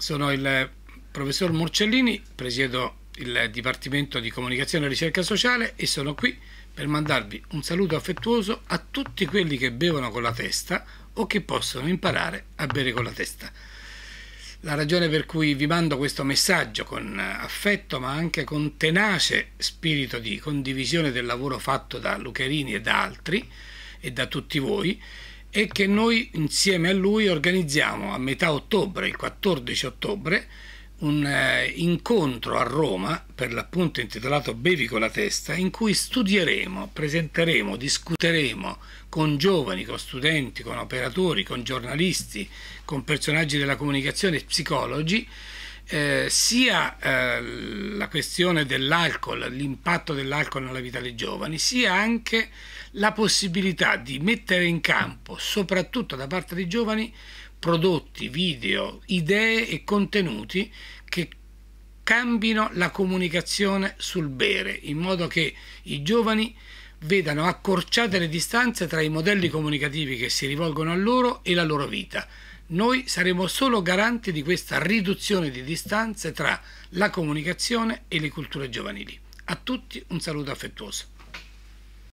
Sono il professor Morcellini, presiedo il Dipartimento di Comunicazione e Ricerca Sociale e sono qui per mandarvi un saluto affettuoso a tutti quelli che bevono con la testa o che possono imparare a bere con la testa. La ragione per cui vi mando questo messaggio con affetto ma anche con tenace spirito di condivisione del lavoro fatto da Lucherini e da altri e da tutti voi e che noi insieme a lui organizziamo a metà ottobre, il 14 ottobre, un eh, incontro a Roma, per l'appunto intitolato Bevi con la testa, in cui studieremo, presenteremo, discuteremo con giovani, con studenti, con operatori, con giornalisti, con personaggi della comunicazione e psicologi eh, sia eh, la questione dell'alcol, l'impatto dell'alcol nella vita dei giovani, sia anche la possibilità di mettere in campo, soprattutto da parte dei giovani, prodotti, video, idee e contenuti che cambino la comunicazione sul bere, in modo che i giovani vedano accorciate le distanze tra i modelli comunicativi che si rivolgono a loro e la loro vita noi saremo solo garanti di questa riduzione di distanze tra la comunicazione e le culture giovanili. A tutti un saluto affettuoso.